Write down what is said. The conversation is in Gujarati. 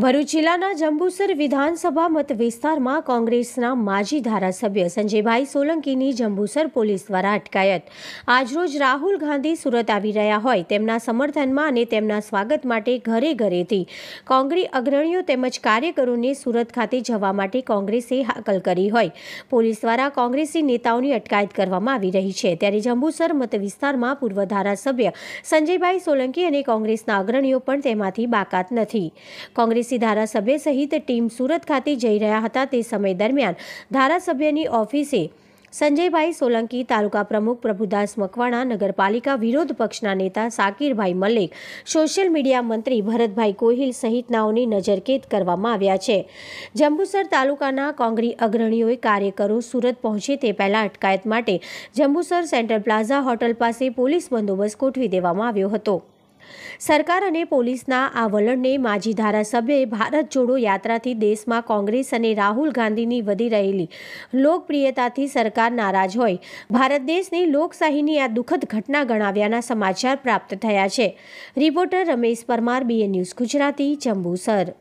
ભરૂચ જિલ્લાના જંબુસર વિધાનસભા મત વિસ્તારમાં કોંગ્રેસના માજી ધારાસભ્ય સંજયભાઈ સોલંકીની જંબુસર પોલીસ દ્વારા અટકાયત આજરોજ રાહુલ ગાંધી સુરત આવી રહ્યા હોય તેમના સમર્થનમાં અને તેમના સ્વાગત માટે ઘરે ઘરેથી કોંગ્રેસ અગ્રણીઓ તેમજ કાર્યકરોને સુરત ખાતે જવા માટે કોંગ્રેસે હાકલ કરી હોય પોલીસ દ્વારા કોંગ્રેસી નેતાઓની અટકાયત કરવામાં આવી રહી છે ત્યારે જંબુસર મત વિસ્તારમાં પૂર્વ ધારાસભ્ય સંજયભાઈ સોલંકી અને કોંગ્રેસના અગ્રણીઓ પણ તેમાંથી બાકાત નથી કોંગ્રેસ કોંગ્રેસી ધારાસભ્ય સહિત ટીમ સુરત ખાતે જઈ રહ્યા હતા તે સમય દરમિયાન ધારાસભ્યની ઓફિસે સંજયભાઈ સોલંકી તાલુકા પ્રમુખ પ્રભુદાસ મકવાણા નગરપાલિકા વિરોધ પક્ષના નેતા સાકીરભાઈ મલિક સોશિયલ મીડિયા મંત્રી ભરતભાઈ કોહિલ સહિતનાઓની નજરકેદ કરવામાં આવ્યા છે જંબુસર તાલુકાના કોંગ્રી અગ્રણીઓએ કાર્યકરો સુરત પહોંચે તે પહેલા અટકાયત માટે જંબુસર સેન્ટ્રલ પ્લાઝા હોટલ પાસે પોલીસ બંદોબસ્ત ગોઠવી દેવામાં આવ્યો હતો સરકાર અને પોલીસના આ વલણને માજી ધારાસભ્યએ ભારત જોડો યાત્રાથી દેશમાં કોંગ્રેસ અને રાહુલ ગાંધીની વધી રહેલી લોકપ્રિયતાથી સરકાર નારાજ હોય ભારત દેશની લોકશાહીની આ દુઃખદ ઘટના ગણાવ્યાના સમાચાર પ્રાપ્ત થયા છે reporter Ramesh Parmar BA news Gujarati ચંબુસર